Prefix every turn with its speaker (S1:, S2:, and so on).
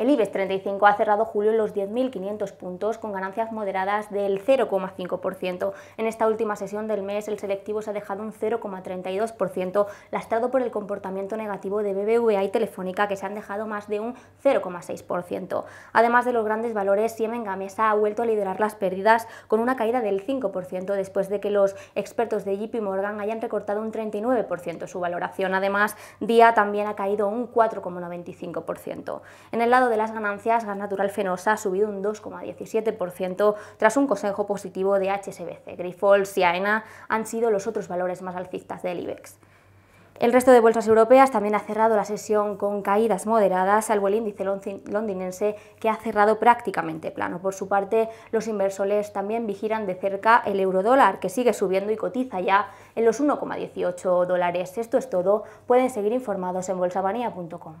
S1: El IBEX 35 ha cerrado julio en los 10.500 puntos con ganancias moderadas del 0,5%. En esta última sesión del mes el selectivo se ha dejado un 0,32%, lastrado por el comportamiento negativo de BBVA y Telefónica que se han dejado más de un 0,6%. Además de los grandes valores, Siemens Gamesa ha vuelto a liderar las pérdidas con una caída del 5% después de que los expertos de JP Morgan hayan recortado un 39% su valoración. Además, Dia también ha caído un 4,95%. En el lado de las ganancias, Gas Natural Fenosa ha subido un 2,17% tras un consejo positivo de HSBC. Grifols y AENA han sido los otros valores más alcistas del IBEX. El resto de bolsas europeas también ha cerrado la sesión con caídas moderadas, salvo el índice londinense que ha cerrado prácticamente plano. Por su parte, los inversores también vigilan de cerca el eurodólar, que sigue subiendo y cotiza ya en los 1,18 dólares. Esto es todo. Pueden seguir informados
S2: en bolsabanía.com.